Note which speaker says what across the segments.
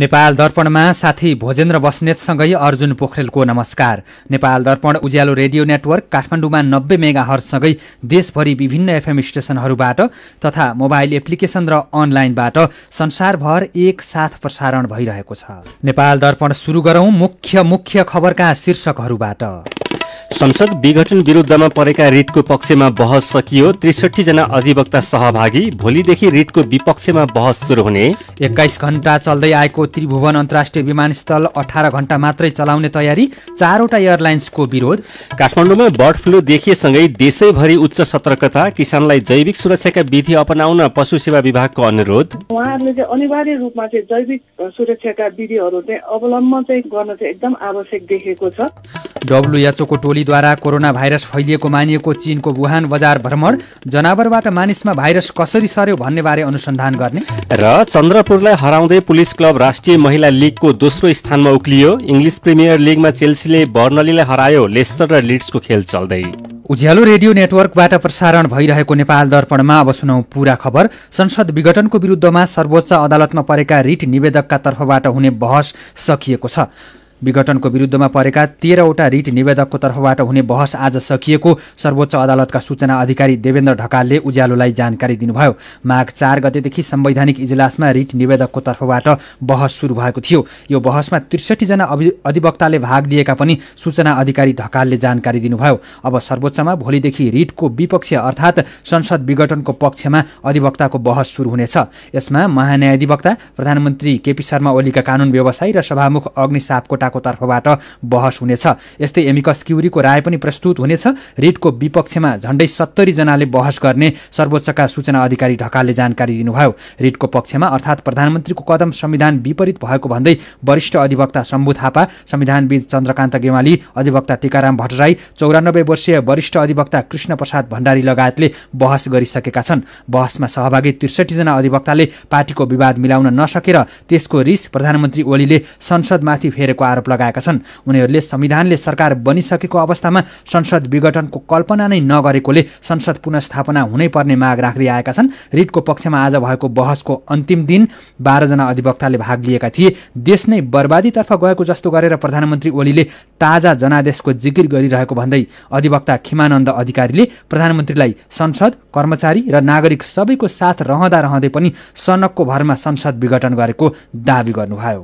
Speaker 1: नेपाल दर्पणमा साथी भोजेन्द्र बस्नेतसँगै अर्जुन पोखरेलको नमस्कार नेपाल दर्पण उज्यालो रेडियो नेटवर्क काठमाडौँमा नब्बे मेगा देशभरि विभिन्न एफएम स्टेशनहरूबाट तथा मोबाइल एप्लिकेशन र अनलाइनबाट संसारभर एकसाथ प्रसारण भइरहेको छ नेपाल दर्पण सुरु गरौं मुख्य मुख्य खबरका शीर्षकहरूबाट
Speaker 2: संसद विघटन विरुद्धमा परेका रिटको पक्षमा बहस सकियो त्रिसठी जना अधिवक्ता सहभागी भोलिदेखि रिटको विपक्षमा बहस सुरु हुने
Speaker 1: एक्काइस घण्टा चल्दै आएको त्रिभुवन अन्तर्राष्ट्रिय विमानस्थल अठार घण्टा मात्रै चलाउने तयारी चारवटा एयरलाइन्सको विरोध काठमाडौँमा बर्ड फ्लू देखिएसँगै देशैभरि उच्च सतर्कता किसानलाई जैविक
Speaker 2: सुरक्षाका विधि अपनाउन पशु सेवा विभागको अनुरोध
Speaker 3: उहाँहरूले अनिवार्य रूपमा चाहिँ जैविक सुरक्षाका विधिहरू चाहिँ अवलम्बन गर्न चाहिँ एकदम आवश्यक देखिएको छ
Speaker 1: डब्लुएचओको टोलीद्वारा कोरोना भाइरस फैलिएको मानिएको चीनको वुहान बजार भ्रमण जनावरबाट मानिसमा भाइरस कसरी सर्यो बारे अनुसन्धान गर्ने
Speaker 2: र चन्द्रपुरलाई हराउँदै पुलिस क्लब राष्ट्रिय महिला लिगको दोस्रो स्थानमा उक्लियो इङ्ग्लिस प्रिमियर लिगमा चेल्सीले बर्नलीलाई हरायो लेस्टर र लिड्सको खेल चल्दै
Speaker 1: उज्यालो रेडियो नेटवर्कबाट प्रसारण भइरहेको नेपाल दर्पणमा अब सुनौ पूरा खबर संसद विघटनको विरुद्धमा सर्वोच्च अदालतमा परेका रिट निवेदकका तर्फबाट हुने बहस सकिएको छ विघटनको विरुद्धमा परेका तेह्रवटा रिट निवेदकको तर्फबाट हुने बहस आज सकिएको सर्वोच्च अदालतका सूचना अधिकारी देवेन्द्र ढकालले उज्यालोलाई जानकारी दिनुभयो माघ चार गतेदेखि संवैधानिक इजलासमा रिट निवेदकको तर्फबाट बहस सुरु भएको थियो यो बहसमा त्रिसठीजना अधिवक्ताले भाग लिएका पनि सूचना अधिकारी ढकालले जानकारी दिनुभयो अब सर्वोच्चमा भोलिदेखि रिटको विपक्ष अर्थात् संसद विघटनको पक्षमा अधिवक्ताको बहस सुरु हुनेछ यसमा महान्यायाधिवक्ता प्रधानमन्त्री केपी शर्मा ओलीका कानून व्यवसायी र सभामुख अग्नि सापकोटा संस्थाको तर्फबाट बहस हुनेछ यस्तै एमिकस क्युरीको राय पनि प्रस्तुत हुनेछ रिटको विपक्षमा झण्डै सत्तरी जनाले बहस गर्ने सर्वोच्चका सूचना अधिकारी ढकालले जानकारी दिनुभयो रिटको पक्षमा अर्थात् प्रधानमन्त्रीको कदम संविधान विपरीत भएको भन्दै वरिष्ठ अधिवक्ता शम्भु थापा संविधानविद चन्द्रकान्त गेवाली अधिवक्ता टिकाराम भट्टराई चौरानब्बे वर्षीय वरिष्ठ अधिवक्ता कृष्ण प्रसाद भण्डारी लगायतले बहस गरिसकेका छन् बहसमा सहभागी त्रिसठीजना अधिवक्ताले पार्टीको विवाद मिलाउन नसकेर त्यसको रिस प्रधानमन्त्री ओलीले संसदमाथि फेरेको आरोप आरोप लगाएका छन् उनीहरूले संविधानले सरकार बनिसकेको अवस्थामा संसद विघटनको कल्पना नै नगरेकोले संसद पुनस्थापना हुनै पर्ने माग राख्दै आएका छन् रिटको पक्षमा आज भएको बहसको अन्तिम दिन बाह्रजना अधिवक्ताले भाग लिएका थिए देश नै बर्बादीतर्फ गएको जस्तो गरेर प्रधानमन्त्री ओलीले ताजा जनादेशको जिकिर गरिरहेको भन्दै अधिवक्ता खिमानन्द अधिकारीले प्रधानमन्त्रीलाई संसद कर्मचारी र नागरिक सबैको साथ रहँदा रहँदै पनि सनकको भरमा संसद विघटन गरेको दावी गर्नुभयो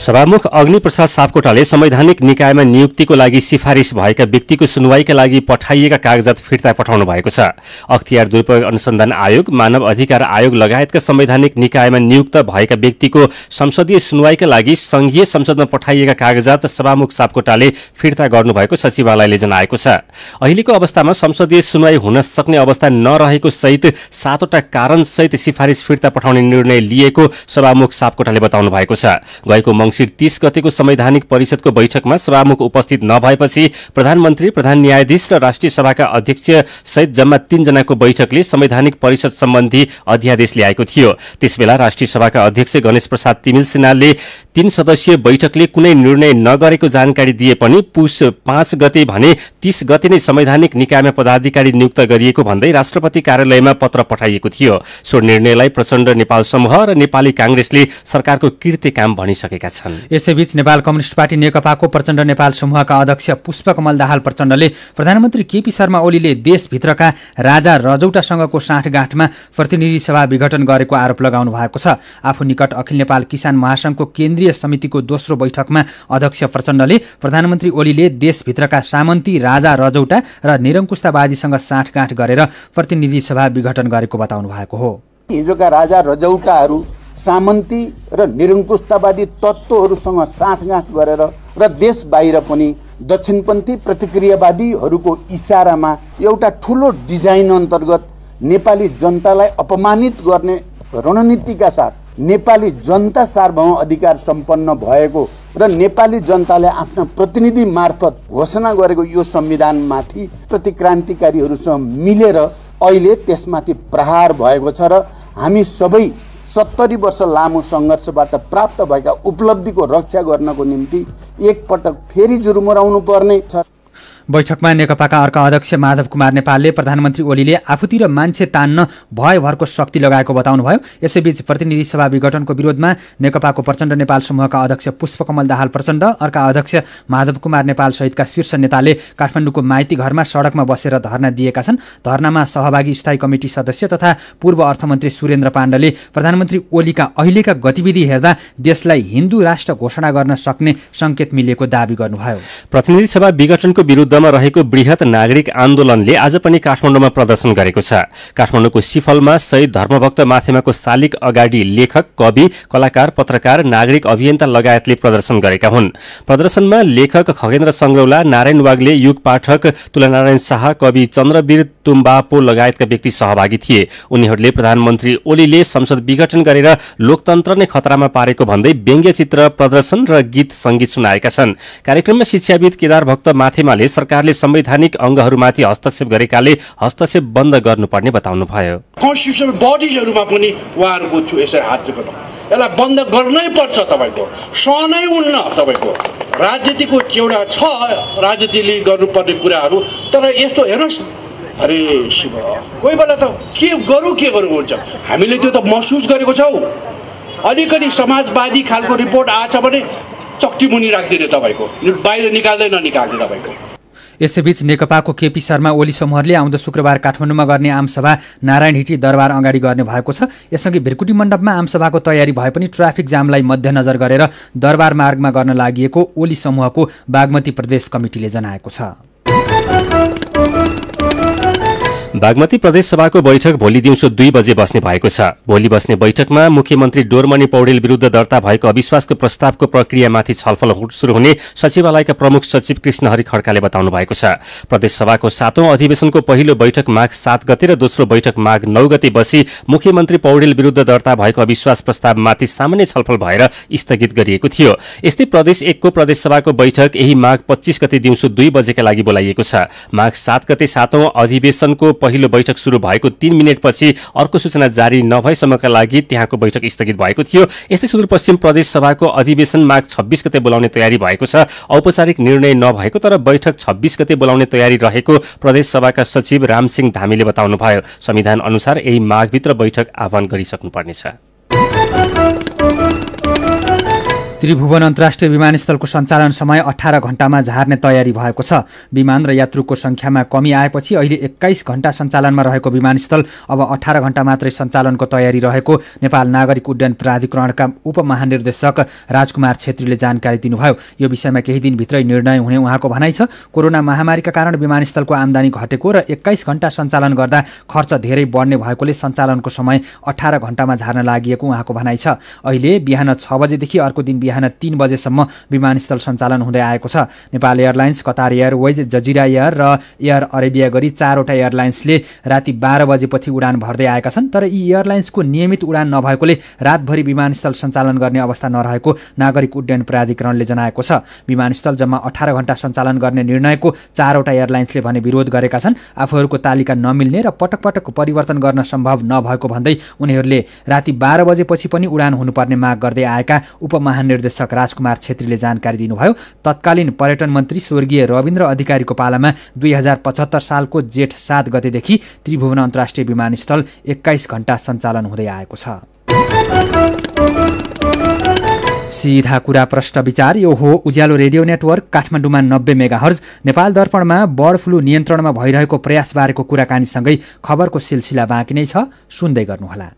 Speaker 1: सभामुख अग्निप्रसाद
Speaker 2: सापकोटाले संवैधानिक निकायमा नियुक्तिको लागि सिफारिस भएका व्यक्तिको सुनवाईका लागि पठाइएका कागजात फिर्ता पठाउनु भएको छ अख्तियार दुरूपयोग अनुसन्धान आयोग मानव अधिकार आयोग लगायतका संवैधानिक निकायमा नियुक्त भएका व्यक्तिको संसदीय सुनवाईका लागि संघीय संसदमा पठाइएका कागजात सभामुख सापकोटाले फिर्ता गर्नुभएको सचिवालयले जनाएको छ अहिलेको अवस्थामा संसदीय सुनवाई हुन सक्ने अवस्था नरहेको सहित सातवटा कारणसहित सिफारिस फिर्ता पठाउने निर्णय लिएको सभामुख सापकोटाले बताउनु भएको छ गएको मंगिर तीस गतेको संवैधानिक परिषदको बैठकमा सभामुख उपस्थित नभएपछि प्रधानमन्त्री प्रधान न्यायाधीश र राष्ट्रिय सभाका अध्यक्ष सहित जम्मा तीनजनाको बैठकले संवैधानिक परिषद सम्बन्धी अध्यादेश ल्याएको थियो त्यसबेला राष्ट्रिय सभाका अध्यक्ष गणेश प्रसाद तिमिल सिन्हाले तीन सदस्यीय बैठकले कुनै निर्णय नगरेको जानकारी दिए पनि पुष पाँच गते भने तीस गते नै संवैधानिक निकायमा पदाधिकारी नियुक्त गरिएको भन्दै राष्ट्रपति कार्यालयमा पत्र पठाइएको थियो सो निर्णयलाई प्रचण्ड नेपाल समूह र नेपाली कांग्रेसले सरकारको कृत्य काम भनिसकेका छन् छन्
Speaker 1: यसैबीच नेपाल कम्युनिष्ट पार्टी नेकपाको प्रचण्ड नेपाल समूहका अध्यक्ष पुष्पकमल दाहाल प्रचण्डले प्रधानमन्त्री केपी शर्मा ओलीले देशभित्रका राजा रजौटासँगको साँठगाँठमा प्रतिनिधि सभा विघटन गरेको आरोप लगाउनु भएको छ आफू निकट अखिल नेपाल किसान महासंघको केन्द्रीय समितिको दोस्रो बैठकमा अध्यक्ष प्रचण्डले प्रधानमन्त्री ओलीले देशभित्रका सामन्ती राजा रजौटा र निरङ्कुशतावादीसँग साँठगाँठ गरेर प्रतिनिधि सभा विघटन गरेको बताउनु भएको हो
Speaker 2: हिजोका राजा रजौटाहरू सामन्ती र निरङ्कुशतावादी तत्त्वहरूसँग साँठगाँठ गरेर र देश बाहिर पनि दक्षिणपन्थी प्रतिक्रियावादीहरूको इसारामा एउटा ठुलो डिजाइन अन्तर्गत नेपाली जनतालाई अपमानित गर्ने रणनीतिका साथ नेपाली जनता सार्वभौम अधिकार सम्पन्न भएको र नेपाली जनताले आफ्ना प्रतिनिधि मार्फत घोषणा गरेको यो संविधानमाथि प्रतिक्रान्तिकारीहरूसँग मिलेर अहिले त्यसमाथि प्रहार भएको छ र हामी सबै सत्तरी वर्ष लामो सङ्घर्षबाट प्राप्त भएका उपलब्धिको रक्षा गर्नको निम्ति एकपटक फेरि जुरमुराउनु पर्ने छ
Speaker 1: बैठकमा नेकपाका अर्का अध्यक्ष माधव कुमार नेपालले प्रधानमन्त्री ओलीले आफूतिर मान्छे तान्न भयभरको शक्ति लगाएको बताउनुभयो यसैबीच प्रतिनिधि सभा विघटनको विरोधमा नेकपाको प्रचण्ड नेपाल समूहका अध्यक्ष पुष्पकमल दाहाल प्रचण्ड अर्का अध्यक्ष माधव कुमार नेपाल सहितका शीर्ष नेताले काठमाडौँको माइती घरमा सडकमा बसेर धरना दिएका छन् धरनामा सहभागी स्थायी कमिटी सदस्य तथा पूर्व अर्थमन्त्री सुरेन्द्र पाण्डले प्रधानमन्त्री ओलीका अहिलेका गतिविधि हेर्दा देशलाई हिन्दू राष्ट्र घोषणा गर्न सक्ने संकेत मिलेको दावी गर्नुभयो
Speaker 2: प्रतिनिधि सभा विघटनको विरुद्ध केन्द्रमा रहेको वृहत नागरिक आन्दोलनले आज पनि काठमाडौँमा प्रदर्शन गरेको छ काठमाडौँको सिफलमा शहीद धर्मभक्त माथेमाको शालिक अगाडि लेखक कवि कलाकार पत्रकार नागरिक अभियन्ता लगायतले प्रदर्शन गरेका हुन् प्रदर्शनमा लेखक खगेन्द्र सङ्ग्रौला नारायण वाग्ले युग पाठक तुलानारायण शाह कवि चन्द्रवीर तुम्बापो लगायतका व्यक्ति सहभागी थिए उनीहरूले प्रधानमन्त्री ओलीले संसद विघटन गरेर लोकतन्त्र नै खतरामा पारेको भन्दै व्यङ्ग्य चित्र प्रदर्शन र गीत संगीत सुनाएका छन् कार्यक्रममा शिक्षाविद केदार भक्त माथेमाले सरकारले संवैधानिक अङ्गहरूमाथि हस्तक्षेप गरेकाले हस्तक्षेप बन्द गर्नुपर्ने बताउनुभयो
Speaker 1: कन्स्टिट्युसनल बडिजहरूमा पनि
Speaker 2: उहाँहरूको यसरी हात यसलाई बन्द गर्नै पर्छ तपाईँको सहनै उन्न तपाईँको राजनीतिको एउटा छ राजनीतिले गर्नुपर्ने कुराहरू तर यस्तो हेर्नुहोस् अरे शिव कोही बेला त के गरौँ के गरौँ हुन्छ हामीले त्यो त महसुस गरेको छौँ अलिकति समाजवादी खालको रिपोर्ट आएछ भने चक्टी मुनि राखिदिने तपाईँको बाहिर निकाल्दै ननिकाल्ने तपाईँको
Speaker 1: यसैबीच नेकपाको केपी शर्मा ओली समूहले आउँदो शुक्रबार काठमाडौँमा गर्ने आमसभा नारायण हिटी दरबार अगाडि गर्ने भएको छ यसअघि भिरकुटी मण्डपमा आमसभाको तयारी भए पनि ट्राफिक जामलाई मध्यनजर गरेर दरबार मार्गमा गर्न लागि ओली समूहको बागमती प्रदेश कमिटीले जनाएको छ
Speaker 2: बागमती सभाको बैठक भोलि दिउँसो दुई बजे बस्ने भएको छ भोलि बस्ने बैठकमा मुख्यमन्त्री डोरमणि पौडेल विरूद्ध दर्ता भएको अविश्वासको प्रस्तावको प्रक्रियामाथि छलफल शुरू हुने सचिवालयका प्रमुख सचिव कृष्णहरि खड्काले बताउनु भएको छ प्रदेश सभाको सातौं अधिवेशनको पहिलो बैठक माघ सात गते र दोस्रो बैठक माघ नौ गते बसी मुख्यमन्त्री पौडेल विरूद्ध दर्ता भएको अविश्वास प्रस्तावमाथि सामान्य छलफल भएर स्थगित गरिएको थियो यस्तै प्रदेश एकको सभाको बैठक यही माघ पच्चीस गते दिउँसो दुई बजेका लागि बोलाइएको छ माघ सात गते सातौं अधिवेशनको पहिलो बैठक सुरु भएको तीन मिनटपछि अर्को सूचना जारी नभएसम्मका लागि त्यहाँको बैठक स्थगित भएको थियो यस्तै सुदूरपश्चिम प्रदेश सभाको अधिवेशन माघ छब्बीस गते बोलाउने तयारी भएको छ औपचारिक निर्णय नभएको तर बैठक छब्बीस गते बोलाउने तयारी रहेको प्रदेश सभाका सचिव रामसिंह धामीले बताउनुभयो संविधान अनुसार यही माघभित्र बैठक आह्वान गरिसक्नुपर्नेछ
Speaker 1: त्रिभुवन अन्तर्राष्ट्रिय विमानस्थलको सञ्चालन समय अठार घण्टामा झार्ने तयारी भएको छ विमान र यात्रुको संख्यामा कमी आएपछि अहिले एक्काइस घण्टा सञ्चालनमा रहेको विमानस्थल अब अठार घण्टा मात्रै सञ्चालनको तयारी रहेको नेपाल नागरिक उड्डयन प्राधिकरणका उपमहानिर्देशक राजकुमार छेत्रीले जानकारी दिनुभयो यो विषयमा केही दिनभित्रै निर्णय हुने उहाँको भनाइ छ कोरोना महामारीका कारण विमानस्थलको आमदानी घटेको र एक्काइस घण्टा सञ्चालन गर्दा खर्च धेरै बढ्ने भएकोले सञ्चालनको समय अठार घण्टामा झार्न लागि उहाँको भनाइ छ अहिले बिहान छ बजेदेखि अर्को दिन बिहान तीन बजेसम्म विमानस्थल सञ्चालन हुँदै आएको छ Nepal airlines Qatar airways Jazeera air र एयर अरेबिया गरी चारवटा एयरलाइन्सले राति बाह्र बजेपछि उडान भर्दै आएका छन् तर यी एयरलाइन्सको नियमित उडान नभएकोले रातभरि विमानस्थल सञ्चालन गर्ने अवस्था नरहेको नागरिक उड्डयन प्राधिकरणले जनाएको छ विमानस्थल जम्मा अठार घण्टा सञ्चालन गर्ने निर्णयको चारवटा एयरलाइन्सले भने विरोध गरेका छन् आफूहरूको तालिका नमिल्ने र पटक पटक परिवर्तन गर्न सम्भव नभएको भन्दै उनीहरूले राति बाह्र बजेपछि पनि उडान हुनुपर्ने माग गर्दै आएका उपमहानिर् निर्देशक राजकुमार छेत्रीले जानकारी दिनुभयो तत्कालीन पर्यटन मन्त्री स्वर्गीय रविन्द्र अधिकारीको पालामा दुई हजार पचहत्तर सालको जेठ सात गतेदेखि त्रिभुवन अन्तर्राष्ट्रिय विमानस्थल एक्काइस घण्टा सञ्चालन हुँदै आएको छ सिधा कुरा प्रश्न विचार यो हो उज्यालो रेडियो नेटवर्क काठमाडौँमा नब्बे मेगा हर्ज नेपाल दर्पणमा बर्ड फ्लू नियन्त्रणमा भइरहेको प्रयासबारेको कुराकानीसँगै खबरको सिलसिला बाँकी नै छ सुन्दै गर्नुहोला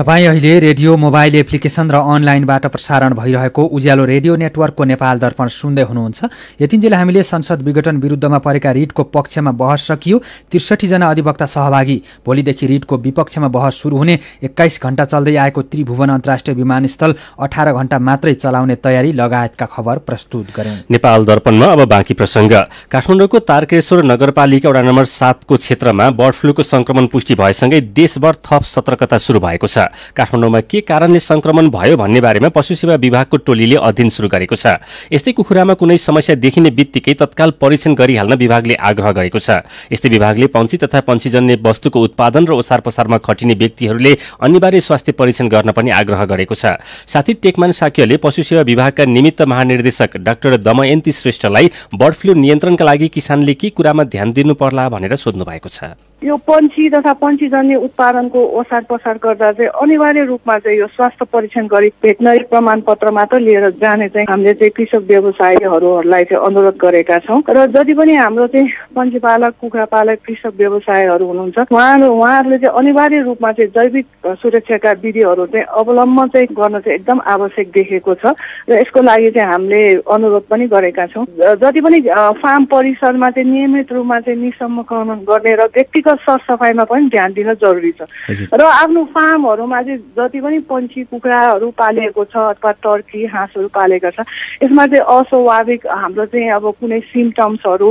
Speaker 1: तपाईँ अहिले रेडियो मोबाइल एप्लिकेशन र अनलाइनबाट प्रसारण भइरहेको उज्यालो रेडियो नेटवर्कको नेपाल दर्पण सुन्दै हुनुहुन्छ यतिन्जेल हामीले संसद विघटन विरुद्धमा परेका रिटको पक्षमा बहस सकियो त्रिसठीजना अधिवक्ता सहभागी भोलिदेखि रिटको विपक्षमा बहस सुरु हुने एक्काइस घण्टा चल्दै आएको त्रिभुवन अन्तर्राष्ट्रिय विमानस्थल अठार घण्टा मात्रै चलाउने तयारी लगायतका खबर प्रस्तुत गरे
Speaker 2: नेपाल दर्पणमा अब बाँकी प्रसङ्ग काठमाडौँको तारकेश्वर नगरपालिका वडा नम्बर सातको क्षेत्रमा बर्ड फ्लूको संक्रमण पुष्टि भएसँगै देशभर थप सतर्कता सुरु भएको छ काठमाडौँमा के कारणले संक्रमण भयो भन्ने बारेमा पशु सेवा विभागको टोलीले अध्ययन सुरु गरेको छ यस्तै कुखुरामा कुनै समस्या देखिने बित्तिकै तत्काल परीक्षण गरिहाल्न विभागले आग्रह गरेको छ यस्तै विभागले पंक्षी तथा पन्छीजन्य वस्तुको उत्पादन र ओसार पसारमा खटिने व्यक्तिहरूले अनिवार्य स्वास्थ्य परीक्षण गर्न पनि आग्रह गरेको छ साथै टेकमान साक्यले पशु सेवा विभागका निमित्त महानिर्देशक डाक्टर दमयन्ती श्रेष्ठलाई बर्ड फ्लू नियन्त्रणका लागि किसानले के कुरामा ध्यान दिनुपर्ला भनेर सोध्नु भएको छ
Speaker 3: यो पन्छी तथा पन्छीजन्य उत्पादनको ओसार पसार गर्दा चाहिँ अनिवार्य रूपमा चाहिँ यो स्वास्थ्य परीक्षण गरी भेटनरी प्रमाणपत्र मात्र लिएर जाने चाहिँ हामीले चाहिँ कृषक व्यवसायहरूलाई चाहिँ अनुरोध गरेका छौँ र जति पनि हाम्रो चाहिँ पन्छीपालक कुखुरा पालक कृषक व्यवसायहरू हुनुहुन्छ उहाँहरू उहाँहरूले चाहिँ अनिवार्य रूपमा चाहिँ जैविक सुरक्षाका विधिहरू चाहिँ अवलम्बन चाहिँ गर्न चाहिँ एकदम आवश्यक देखेको छ र यसको लागि चाहिँ हामीले अनुरोध पनि गरेका छौँ जति पनि फार्म परिसरमा चाहिँ नियमित रूपमा चाहिँ निसम्मकरण गर्ने र व्यक्तिगत सरसफाइमा पनि ध्यान दिन जरुरी छ र आफ्नो फार्महरूमा चाहिँ जति पनि पन्छी कुखुराहरू पालेको छ अथवा टर्की हाँसहरू पालेको छ यसमा चाहिँ अस्वाभाविक हाम्रो चाहिँ अब कुनै सिम्टम्सहरू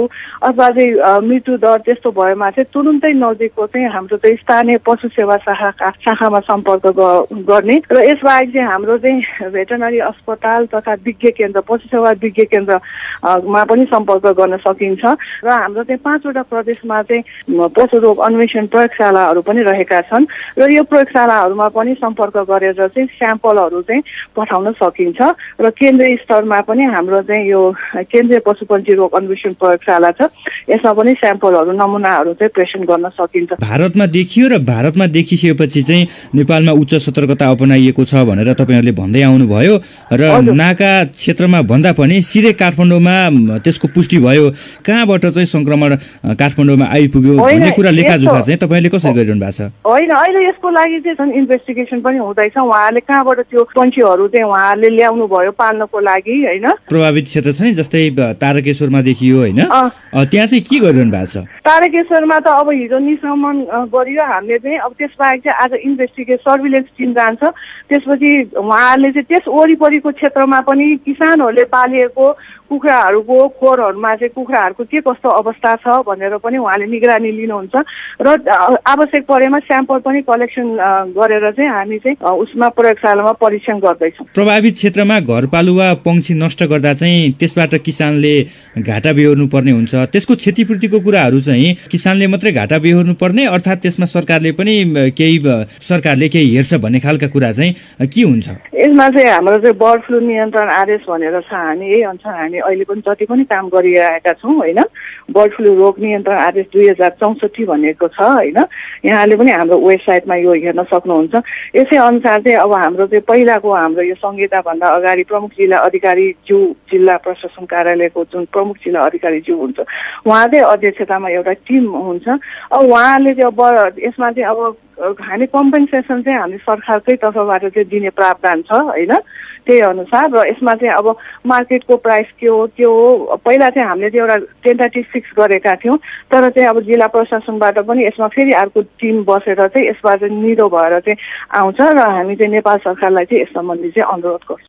Speaker 3: अथवा चाहिँ मृत्यु दर त्यस्तो भएमा चाहिँ तुरुन्तै नजिकको चाहिँ हाम्रो चाहिँ स्थानीय पशु सेवा शाखा शाखामा सम्पर्क गर्ने र यसबाहेक चाहिँ हाम्रो चाहिँ भेटनरी अस्पताल तथा विज्ञ केन्द्र पशु सेवा विज्ञ केन्द्रमा पनि सम्पर्क गर्न सकिन्छ र हाम्रो चाहिँ पाँचवटा प्रदेशमा चाहिँ पशु रोग अन्वेषण प्रयोगशालाहरू पनि रहेका छन् र यो प्रयोगशालाहरूमा पनि सम्पर्क गरेर चाहिँ स्याम्पलहरू चाहिँ पठाउन सकिन्छ र केन्द्रीय स्तरमा पनि हाम्रो चाहिँ यो केन्द्रीय पशुपन्छी रोग अन्वेषण प्रयोगशाला छ यसमा पनि स्याम्पलहरू नमुनाहरू चाहिँ प्रेसन गर्न सकिन्छ
Speaker 1: भारतमा देखियो र भारतमा
Speaker 2: देखिसकेपछि चाहिँ नेपालमा उच्च सतर्कता अपनाइएको छ भनेर तपाईँहरूले भन्दै आउनुभयो र नाका क्षेत्रमा भन्दा पनि सिधै काठमाडौँमा त्यसको पुष्टि भयो कहाँबाट चाहिँ सङ्क्रमण काठमाडौँमा आइपुग्यो भन्ने कुरा लेखाजोखा चाहिँ तपाईँले कसरी गरिरहनु भएको छ
Speaker 3: होइन अहिले यसको लागि चाहिँ झन् इन्भेस्टिगेसन पनि हुँदैछ उहाँले कहाँबाट त्यो पन्छीहरू चाहिँ उहाँहरूले ल्याउनु भयो पाल्नको लागि होइन
Speaker 2: प्रभावित क्षेत्र छ नि जस्तै तारकेश्वरमा देखियो होइन
Speaker 1: त्यहाँ चाहिँ के गरिरहनु भएको छ
Speaker 3: तारकेश्वरमा त अब हिजो निशमन गरियो हामीले चाहिँ अब त्यसबाहेक चाहिँ आज इन्भेस्टिगेट सर्भिलेन्स टिम जान्छ त्यसपछि उहाँहरूले चाहिँ त्यस वरिपरिको क्षेत्रमा पनि किसानहरूले पालिएको कुखुराहरूको खोरहरूमा चाहिँ कुखुराहरूको के कस्तो अवस्था छ भनेर पनि उहाँले निगरानी लिनुहुन्छ र आवश्यक परेमा स्याम्पल पनि कलेक्सन गरेर चाहिँ हामी चाहिँ उसमा प्रयोगशालामा परीक्षण गर्दैछौँ
Speaker 2: प्रभावित क्षेत्रमा घरपालुवा पंक्षी नष्ट गर्दा चाहिँ त्यसबाट किसानले घाटा बेहोर्नु पर्ने हुन्छ त्यसको क्षतिपूर्तिको कुराहरू चाहिँ किसानले मात्रै घाटा बेहोर्नु पर्ने अर्थात् त्यसमा सरकारले पनि केही सरकारले केही हेर्छ भन्ने खालका कुरा चाहिँ के हुन्छ
Speaker 3: यसमा चाहिँ हाम्रो चाहिँ बर्ड फ्लू नियन्त्रण आदेश भनेर छ हामी यही अनुसार हामी अहिले पनि जति पनि काम गरिरहेका छौँ होइन बर्ड फ्लू रोग नियन्त्रण आदेश दुई हजार चौसठी भनेको छ होइन यहाँले पनि हाम्रो वेबसाइटमा यो हेर्न सक्नुहुन्छ यसै अनुसार चाहिँ अब हाम्रो चाहिँ पहिलाको हाम्रो यो संहिताभन्दा अगाडि प्रमुख जिल्ला अधिकारी ज्यू जिल्ला प्रशासन कार्यालयको जुन प्रमुख जिल्ला अधिकारी ज्यू हुन्छ उहाँकै अध्यक्षतामा एउटा टिम हुन्छ अब उहाँले चाहिँ अब यसमा चाहिँ अब हामी कम्पेन्सेसन चाहिँ हामी सरकारकै तर्फबाट चाहिँ दिने प्रावधान छ होइन त्यही अनुसार र यसमा चाहिँ अब मार्केटको प्राइस के हो त्यो हो पहिला चाहिँ हामीले चाहिँ एउटा टेन्टाटिभ फिक्स गरेका थियौँ तर चाहिँ अब जिल्ला प्रशासनबाट पनि यसमा फेरि अर्को टिम बसेर चाहिँ यसबाट निरो भएर चाहिँ आउँछ र हामी चाहिँ नेपाल सरकारलाई चाहिँ यस सम्बन्धी चाहिँ अनुरोध गर्छौँ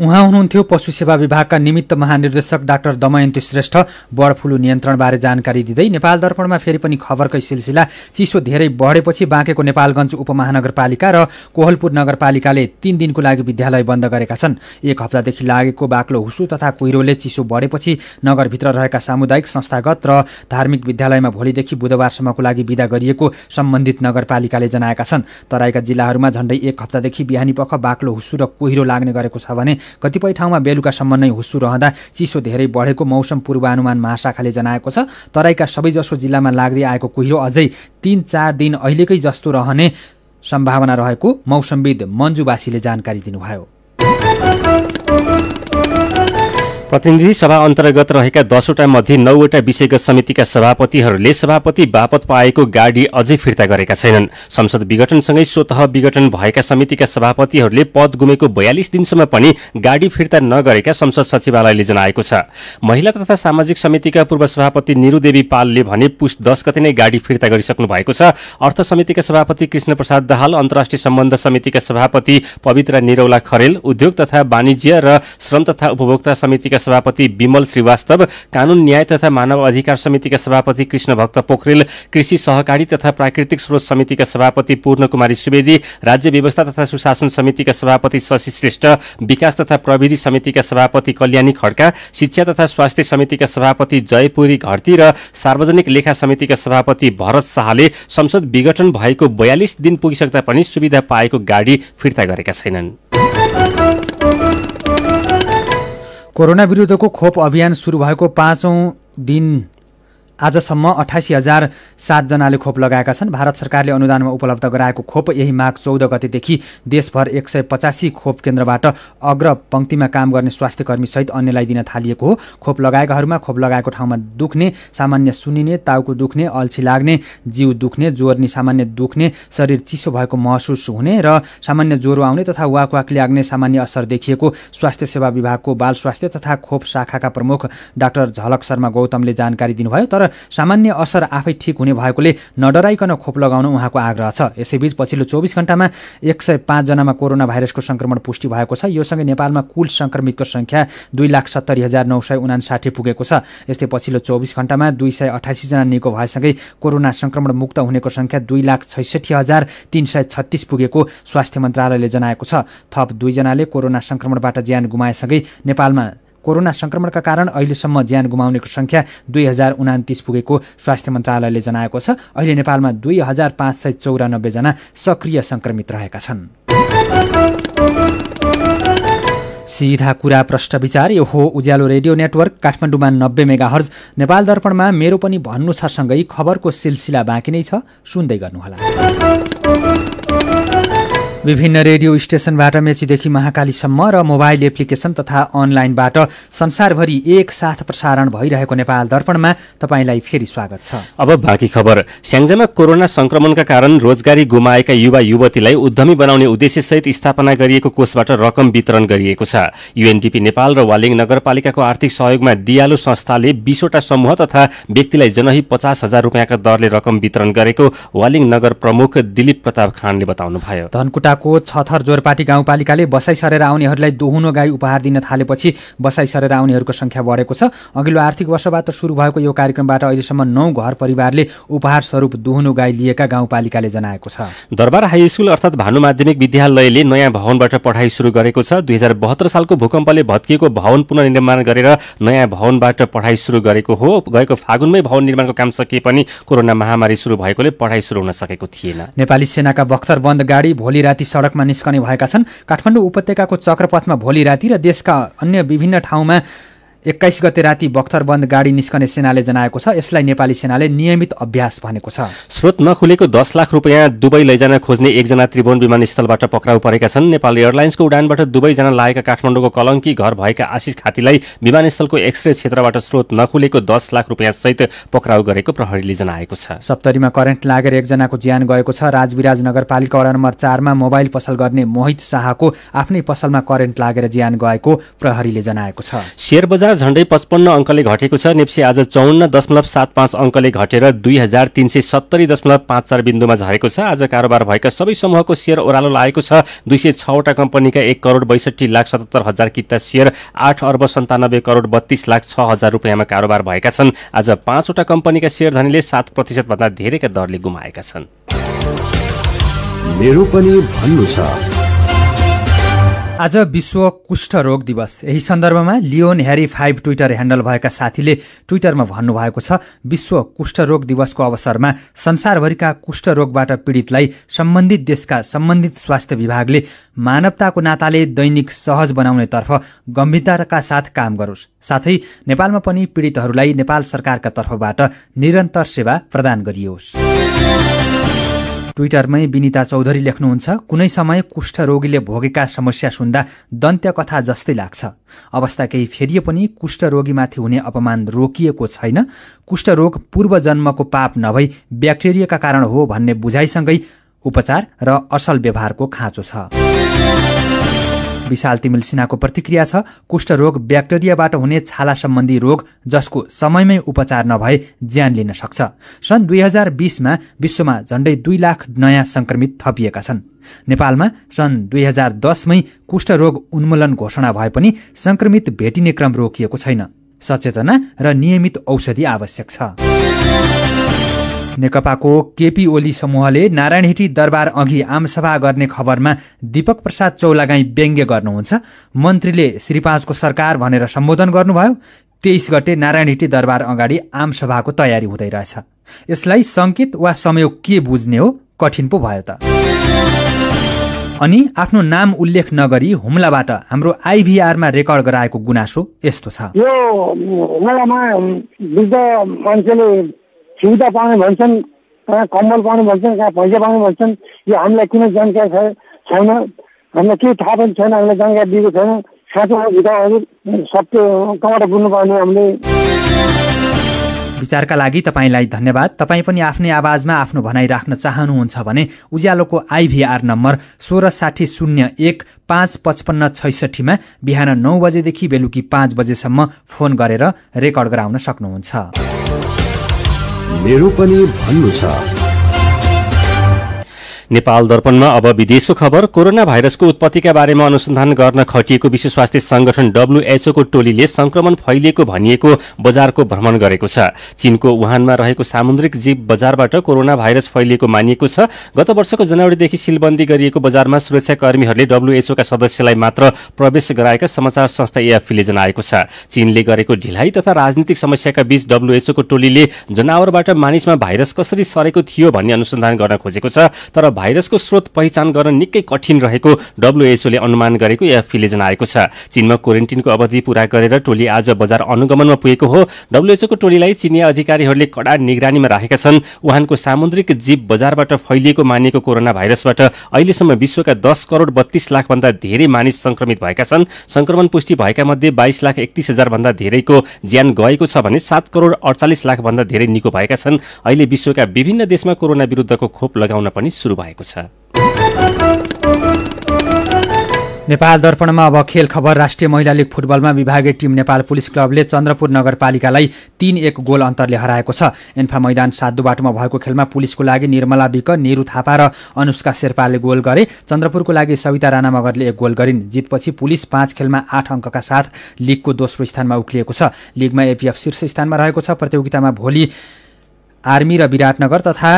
Speaker 1: उहाँ हुनुहुन्थ्यो पशु सेवा विभागका निमित्त महानिर्देशक doctor Damayanti Shrestha bird flu नियन्त्रणबारे जानकारी दिँदै नेपाल दर्पणमा फेरि पनि खबरकै सिलसिला चिसो धेरै बढेपछि बाँकेको नेपालगञ्ज उपमहानगरपालिका र कोहलपुर नगरपालिकाले तीन दिनको लागि विद्यालय बन्द गरेका छन् एक हप्तादेखि लागेको बाक्लो हुसु तथा कुहिरोले चिसो बढेपछि नगरभित्र रहेका सामुदायिक संस्थागत र धार्मिक विद्यालयमा भोलिदेखि बुधबारसम्मको लागि विदा गरिएको सम्बन्धित नगरपालिकाले जनाएका छन् तराईका जिल्लाहरूमा झण्डै एक हप्तादेखि बिहानी पख बाक्लो हुसु र कुहिरो लाग्ने गरेको छ भने कतिपय ठाउँमा बेलुकासम्म नै हुस्सु रहँदा चिसो धेरै बढेको मौसम पूर्वानुमान महाशाखाले जनाएको छ तराईका सबैजसो जिल्लामा लाग्दै आएको कुहिरो अझै तीन चार दिन अहिलेकै जस्तो रहने सम्भावना रहेको मौसमविद मन्जुवासीले जानकारी दिनुभयो
Speaker 2: प्रतिनिधि सभा अन्तर्गत रहेका दसवटा मध्ये नौवटा विषयगत समितिका सभापतिहरूले सभापति बापत पाएको गाडी अझै फिर्ता गरेका छैनन् संसद विघटनसँगै स्वत विघटन भएका समितिका सभापतिहरूले पद गुमेको बयालिस दिनसम्म पनि गाडी फिर्ता नगरेका संसद सचिवालयले जनाएको छ महिला तथा सामाजिक समितिका पूर्व सभापति निरुदेवी पालले भने पुष दस गते नै गाडी फिर्ता गरिसक्नु भएको छ अर्थ समितिका सभापति कृष्ण प्रसाद दाहाल अन्तर्राष्ट्रिय सम्बन्ध समितिका सभापति पवित्र निरौला खरेल उद्योग तथा वाणिज्य र श्रम तथा उपभोक्ता समितिका सभापति विमल श्रीवास्तव कानून न्याय तथा मानव अधिकार समितिका सभापति कृष्ण भक्त पोखरेल कृषि सहकारी तथा प्राकृतिक स्रोत समितिका सभापति पूर्ण कुमारी सुवेदी राज्य व्यवस्था तथा सुशासन समितिका सभापति शशि श्रेष्ठ विकास तथा प्रविधि समितिका सभापति कल्याणी खड्का शिक्षा तथा स्वास्थ्य समितिका सभापति जयपुरी घरती र सार्वजनिक लेखा समितिका सभापति भरत शाहले संसद विघटन भएको बयालिस दिन पुगिसक्दा पनि सुविधा पाएको गाडी फिर्ता गरेका छैनन्
Speaker 1: कोरोना विरुद्धको खोप अभियान सुरु भएको पाँचौँ दिन आजसम्म अठासी हजार सातजनाले खोप लगाएका छन् भारत सरकारले अनुदानमा उपलब्ध गराएको खोप यही माघ चौध गतेदेखि देशभर एक सय पचासी खोप केन्द्रबाट अग्र पङ्क्तिमा काम गर्ने स्वास्थ्य कर्मीसहित अन्यलाई दिन थालिएको हो खोप लगाएकाहरूमा खोप लगाएको ठाउँमा दुख्ने सामान्य सुनिने टाउको दुख्ने अल्छी लाग्ने जिउ दुख्ने जोर्नी सामान्य दुख्ने शरीर चिसो भएको महसुस हुने र सामान्य ज्वरो आउने तथा वाक वाक लाग्ने सामान्य असर देखिएको स्वास्थ्य सेवा विभागको बाल स्वास्थ्य तथा खोप शाखाका प्रमुख डाक्टर झलक शर्मा गौतमले जानकारी दिनुभयो तर सामान्य असर आफै ठिक हुने भएकोले नडराइकन खोप लगाउन उहाँको आग्रह छ यसैबीच पछिल्लो चौबिस घण्टामा एक सय पाँचजनामा कोरोना भाइरसको सङ्क्रमण पुष्टि भएको छ योसँगै नेपालमा कुल सङ्क्रमितको सङ्ख्या दुई लाख सत्तरी हजार नौ सय उनासाठी पुगेको छ यस्तै पछिल्लो चौबिस घण्टामा दुई सय अठासीजना निको भएसँगै कोरोना सङ्क्रमण मुक्त हुनेको सङ्ख्या दुई लाख छैसठी हजार तिन सय छत्तिस पुगेको स्वास्थ्य मन्त्रालयले जनाएको छ थप दुईजनाले कोरोना सङ्क्रमणबाट ज्यान गुमाएसँगै नेपालमा कोरोना संक्रमणका कारण अहिलेसम्म ज्यान गुमाउनेको संख्या दुई हजार उनातिस पुगेको स्वास्थ्य मन्त्रालयले जनाएको छ अहिले नेपालमा दुई हजार पाँच सय चौरानब्बेजना सक्रिय संक्रमित रहेका छन् सिधा कुरा प्रष्ट विचार यो हो उज्यालो रेडियो नेटवर्क काठमाडौँमा नब्बे मेगा हर्ज नेपाल दर्पणमा मेरो पनि भन्नु छ सँगै खबरको सिलसिला बाँकी नै छ सुन्दै
Speaker 3: गर्नुहोला
Speaker 1: विभिन्न रेडियो स्टेशनबाट मेचीदेखि महाकालीसम्म र मोबाइल एप्लिकेशन तथा अनलाइनबाट संसारभरि एकसाथ प्रसारण भइरहेको नेपाल दर्पणमा तपाईँलाई फेरि स्वागत छ
Speaker 2: अब बाँकी खबर स्याङ्जामा कोरोना संक्रमणका कारण रोजगारी गुमाएका युवा युवतीलाई उद्यमी बनाउने उद्देश्यसहित स्थापना गरिएको कोषबाट रकम वितरण गरिएको छ युएनडिपी नेपाल र वालिङ नगरपालिकाको आर्थिक सहयोगमा दियालु संस्थाले बीसवटा समूह तथा व्यक्तिलाई जनही पचास हजार रुपियाँका दरले रकम वितरण गरेको वालिङ नगर प्रमुख
Speaker 1: दिलीप प्रताप खानले बताउनुभयो धनकुटा जिल्लाको छथर जोरपाटी गाउँपालिकाले बसाइ सरेर आउनेहरूलाई दोहुनो गाई उपहार दिन थालेपछि बसाइ सरेर आउनेहरूको सङ्ख्या बढेको छ अघिल्लो आर्थिक वर्षबाट सुरु भएको यो कार्यक्रमबाट अहिलेसम्म नौ घर परिवारले उपहार स्वरूप दोहुनो गाई लिएका गाउँपालिकाले जनाएको छ
Speaker 2: दरबार हाई स्कुल अर्थात् भानु माध्यमिक विद्यालयले नयाँ भवनबाट पढाइ सुरु गरेको छ दुई हजार बहत्तर सालको भूकम्पले भत्किएको भवन पुनर्निर्माण गरेर नयाँ भवनबाट पढाइ सुरु गरेको हो गएको फागुनमै भवन निर्माणको काम सकिए पनि कोरोना महामारी सुरु भएकोले पढाइ सुरु हुन सकेको थिएन
Speaker 1: नेपाली सेनाका बख्तर बन्द गाडी भोलि राति राति सडकमा निस्कने भएका छन् काठमाडौँ उपत्यकाको चक्रपथमा भोलि राति र देशका अन्य विभिन्न ठाउँमा एक्काइस गते राति बख्तरबन्द गाडी निस्कने सेनाले जनाएको छ यसलाई नेपाली सेनाले नियमित अभ्यास भनेको छ
Speaker 2: स्रोत नखुलेको दस लाख रुपियाँ दुबई लैजान खोज्ने एकजना त्रिभुवन विमानस्थलबाट पक्राउ परेका छन् नेपाल एयरलाइन्सको उडानबाट दुबई लागेका काठमाडौँको कलङ्की घर भएका आशिष खातीलाई विमानस्थलको एक्सरे क्षेत्रबाट स्रोत नखुलेको दस लाख सहित पक्राउ गरेको प्रहरीले जनाएको छ
Speaker 1: सप्तरीमा करेन्ट लागेर एकजनाको ज्यान गएको छ राजविराज नगरपालिका वडा नम्बर चारमा मोबाइल पसल गर्ने मोहित शाहको आफ्नै पसलमा करेन्ट लागेर ज्यान गएको प्रहरीले जनाएको छ
Speaker 2: शेयर झण्डै पचपन्न अङ्कले घटेको छ नेप्सी आज चौन्न दशमलव सात पाँच अङ्कले घटेर दुई हजार तिन सय सत्तरी दशमलव पाँच चार बिन्दुमा झरेको छ आज कारोबार भएका सबै समूहको सेयर ओह्रालो लागेको छ दुई सय छवटा कम्पनीका एक करोड बैसठी लाख सतहत्तर हजार किता सेयर आठ अर्ब सन्तानब्बे करोड बत्तीस लाख छ हजार रुपियाँमा कारोबार भएका छन् आज पाँचवटा कम्पनीका सेयर धनीले सात प्रतिशतभन्दा धेरैका दरले गुमाएका छन्
Speaker 3: मेरो पनि भन्नु छ
Speaker 1: आज विश्व कुष्ठरोग दिवस यही सन्दर्भमा Leon Harry five Twitter handle भएका साथीले ट्विटरमा भन्नुभएको छ विश्व कुष्ठरोग दिवसको अवसरमा संसारभरिका कुष्ठरोगबाट पीडितलाई सम्बन्धित देशका सम्बन्धित स्वास्थ्य विभागले मानवताको नाताले दैनिक सहज बनाउनेतर्फ गम्भीरताका साथ काम गरोस् साथै नेपालमा पनि पीडितहरूलाई नेपाल सरकारका तर्फबाट निरन्तर सेवा प्रदान गरियोस् ट्विटरमै विनिता चौधरी लेख्नुहुन्छ कुनै समय कुष्ठरोगीले भोगेका समस्या सुन्दा कथा जस्तै लाग्छ अवस्था केही फेरिए पनि कुष्ठरोगीमाथि हुने अपमान रोकिएको छैन कुष्ठरोग पूर्वजन्मको पाप नभई ब्याक्टेरियाका कारण हो भन्ने बुझाइसँगै उपचार र असल व्यवहारको खाँचो छ विशाल तिमिल सिन्हाको प्रतिक्रिया छ कुष्ठरोग ब्याक्टेरियाबाट हुने छाला सम्बन्धी रोग जसको समयमै उपचार नभए ज्यान लिन सक्छ सन् दुई हजार बिसमा विश्वमा झण्डै दुई लाख नयाँ संक्रमित थपिएका छन् नेपालमा सन् दुई हजार दसमै कुष्ठरोग उन्मूलन घोषणा भए पनि संक्रमित भेटिने क्रम रोकिएको छैन सचेतना र नियमित औषधि आवश्यक छ नेकपाको केपी ओली समूहले नारायणहिटी दरबार अघि आमसभा गर्ने खबरमा दीपक प्रसाद चौलागाई व्यङ्ग्य गर्नुहुन्छ मन्त्रीले श्रीपाँचको सरकार भनेर सम्बोधन गर्नुभयो तेइस गते नारायणहिटी दरबार अगाडि आमसभाको तयारी हुँदै रहेछ यसलाई सङ्केत वा संयोग के बुझ्ने हो कठिन पो भयो त अनि आफ्नो नाम उल्लेख नगरी हुम्लाबाट हाम्रो आइभीआरमा रेकर्ड गराएको गुनासो यस्तो छ
Speaker 3: यो वृद्ध मान्छेले सुविधा पाउने भन्छन् कहाँ कम्बल पाउने भन्छन् कहाँ पैसा पाउने भन्छन् यो हामीलाई कुनै जानकारी छैन हामीलाई केही थाहा पनि छैन हामीलाई जानकारी दिएको छैन साँचो भित्रहरू सत्य कहाँबाट बुझ्नुपर्ने हामीले
Speaker 1: विचारका लागि तपाईँलाई धन्यवाद तपाईँ पनि आफ्नै आवाजमा आफ्नो भनाइ राख्न चाहनुहुन्छ भने उज्यालोको आइभीआर नम्बर सोह्र साठी शून्य एक पाँच पचपन्न छैसठीमा बिहान नौ बजेदेखि बेलुकी पाँच बजेसम्म फोन गरेर रेकर्ड गराउन सक्नुहुन्छ
Speaker 3: मेरो पनि भन्नु छ
Speaker 2: नेपाल दर्पणमा अब विदेशको खबर कोरोना भाइरसको उत्पत्तिका बारेमा अनुसन्धान गर्न खटिएको विश्व स्वास्थ्य संगठन डब्ल्यूएचओको टोलीले संक्रमण फैलिएको भनिएको बजारको भ्रमण गरेको छ चीनको वुहानमा रहेको सामुद्रिक जीव बजारबाट कोरोना भाइरस फैलिएको मानिएको छ गत वर्षको जनवरीदेखि सिलबन्दी गरिएको बजारमा सुरक्षाकर्मीहरूले डब्ल्यूएचओका सदस्यलाई मात्र प्रवेश गराएका समाचार संस्था एएफीले जनाएको छ चीनले गरेको ढिलाइ तथा राजनीतिक समस्याका बीच डब्ल्यूएचओको टोलीले जनावरबाट मानिसमा भाइरस कसरी सरेको थियो भन्ने अनुसन्धान गर्न खोजेको छ तर भाइरसको स्रोत पहिचान गर्न निकै कठिन रहेको डब्लुएचओले अनुमान गरेको एफीले जनाएको छ चीनमा क्वारेन्टिनको अवधि पूरा गरेर टोली आज बजार अनुगमनमा पुगेको हो डब्लुएचओको टोलीलाई चिनिया अधिकारीहरूले कडा निगरानीमा राखेका छन् वहानको सामुद्रिक जीव बजारबाट फैलिएको मानिएको कोरोना भाइरसबाट अहिलेसम्म विश्वका दस करोड बत्तीस लाखभन्दा धेरै मानिस संक्रमित भएका छन् संक्रमण पुष्टि भएका मध्ये बाइस लाख हजार भन्दा धेरैको ज्यान गएको छ भने सात करोड अडचालिस लाखभन्दा धेरै निको भएका छन् अहिले विश्वका विभिन्न देशमा कोरोना विरुद्धको खोप लगाउन पनि सुरु भए भएको छ
Speaker 1: नेपाल दर्पणमा अब खेल खबर राष्ट्रिय महिला लिग फुटबलमा विभागीय टिम नेपाल पुलिस क्लबले चन्द्रपुर नगरपालिकालाई तीन एक गोल अन्तरले हराएको छ एन्फा मैदान सादु बाटोमा भएको खेलमा पुलिसको लागि निर्मला विक निरू थापा र अनुष्का शेर्पाले गोल गरे चन्द्रपुरको लागि सविता राणा मगरले एक गोल गरिन् जितपछि पुलिस पाँच खेलमा आठ अङ्कका साथ लिगको दोस्रो स्थानमा उक्लिएको छ लिगमा एपिएफ शीर्ष स्थानमा रहेको छ प्रतियोगितामा भोलि आर्मी र विराटनगर तथा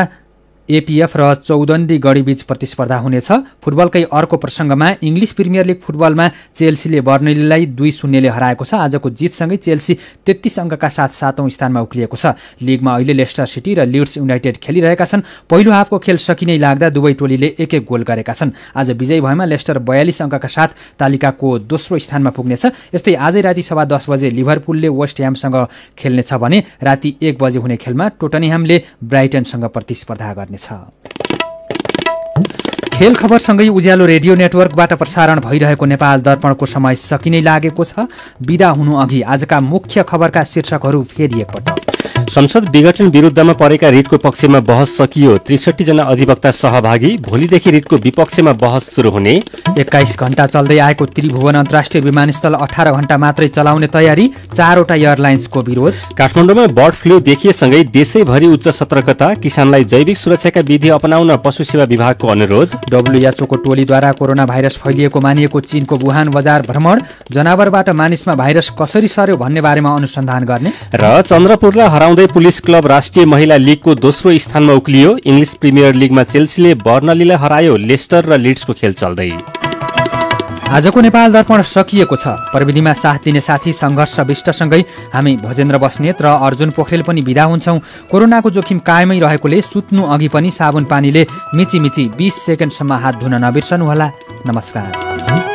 Speaker 1: एपिएफ र चौदण्डी गढीबीच प्रतिस्पर्धा हुनेछ फुटबलकै अर्को प्रसङ्गमा इङ्ग्लिस प्रिमियर लिग फुटबलमा चेल्सीले बर्नेलीलाई दुई शून्यले हराएको छ आजको जितसँगै चेल्सी तेत्तिस अङ्कका साथ सातौँ स्थानमा उक्लिएको छ लिगमा अहिले लेस्टर सिटी र लिड्स युनाइटेड खेलिरहेका छन् पहिलो हाफको खेल सकिनै लाग्दा दुवै टोलीले एक एक गोल गरेका छन् आज विजयी भएमा लेस्टर बयालिस अङ्कका साथ तालिकाको दोस्रो स्थानमा पुग्नेछ यस्तै आजै राति सभा दस बजे लिभरपुलले वेस्ट ह्यामसँग खेल्नेछ भने राति एक बजे हुने खेलमा टोटनह्यामले ब्राइटनसँग प्रतिस्पर्धा गर्ने खेल खेल खबरसँगै उज्यालो रेडियो नेटवर्कबाट प्रसारण भइरहेको नेपाल दर्पणको समय सकिनै लागेको छ विदा हुनु अघि आजका मुख्य खबरका शीर्षकहरू फेरि एकपटक
Speaker 2: संसद विघटन विरुद्धमा परेका रिटको पक्षमा बहस सकियो त्रिसठी जना अधिवक्ता सहभागी
Speaker 1: भोलिदेखि रिटको विपक्षमा बहस सुरु हुने एक्काइस घण्टा चल्दै आएको त्रिभुवन अन्तर्राष्ट्रिय विमानस्थल अठार घण्टा मात्रै चलाउने तयारी चारवटा एयरलाइन्सको विरोध काठमाडौँमा बर्ड फ्लू
Speaker 2: देखिएसँगै देशैभरि उच्च सतर्कता किसानलाई जैविक सुरक्षाका विधि अपनाउन पशु सेवा विभागको
Speaker 1: अनुरोध डब्लुएचओको टोलीद्वारा कोरोना भाइरस फैलिएको मानिएको चीनको वुहान बजार भ्रमण जनावरबाट मानिसमा भाइरस कसरी सर्यो भन्ने बारेमा अनुसन्धान गर्ने र चन्द्रपुरलाई हराउ आउँदै
Speaker 2: पुलिस क्लब राष्ट्रिय महिला लिगको दोस्रो स्थानमा उक्लियो इङ्ग्लिस प्रिमियर लिगमा चेल्सीले बर्नलीलाई
Speaker 1: हरायो लेस्टर र लिड्सको खेल चल्दै आजको नेपाल दर्पण सकिएको छ प्रविधिमा साथ दिने साथी सङ्घर्ष विष्टसँगै हामी भजेन्द्र बस्नेत र अर्जुन पोखरेल पनि विदा हुन्छौँ कोरोनाको जोखिम कायमै रहेकोले सुत्नु अघि पनि साबुन पानीले मिची मिची बिस सेकेन्डसम्म हात धुन नबिर्सनुहोला नमस्कार